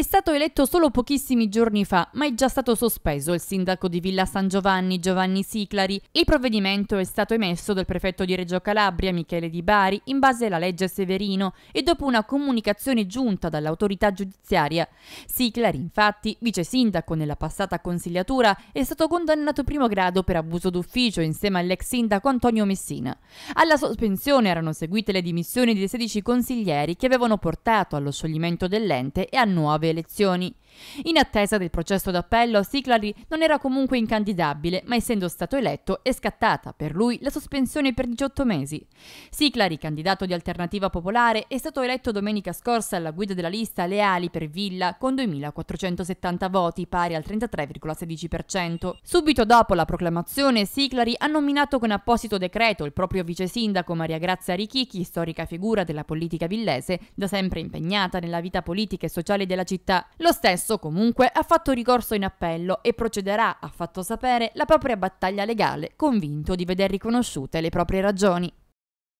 È stato eletto solo pochissimi giorni fa, ma è già stato sospeso il sindaco di Villa San Giovanni, Giovanni Siclari. Il provvedimento è stato emesso dal prefetto di Reggio Calabria, Michele Di Bari, in base alla legge Severino e dopo una comunicazione giunta dall'autorità giudiziaria. Siclari, infatti, vice sindaco nella passata consigliatura, è stato condannato primo grado per abuso d'ufficio insieme all'ex sindaco Antonio Messina. Alla sospensione erano seguite le dimissioni dei 16 consiglieri che avevano portato allo scioglimento dell'ente e a nuove elezioni in attesa del processo d'appello, Siclari non era comunque incandidabile, ma essendo stato eletto è scattata per lui la sospensione per 18 mesi. Siclari, candidato di Alternativa Popolare, è stato eletto domenica scorsa alla guida della lista Leali per Villa con 2470 voti, pari al 33,16%. Subito dopo la proclamazione, Siclari ha nominato con apposito decreto il proprio vice sindaco Maria Grazia Richichi, storica figura della politica villese, da sempre impegnata nella vita politica e sociale della città. Lo stesso processo, comunque, ha fatto ricorso in appello e procederà, ha fatto sapere, la propria battaglia legale, convinto di veder riconosciute le proprie ragioni.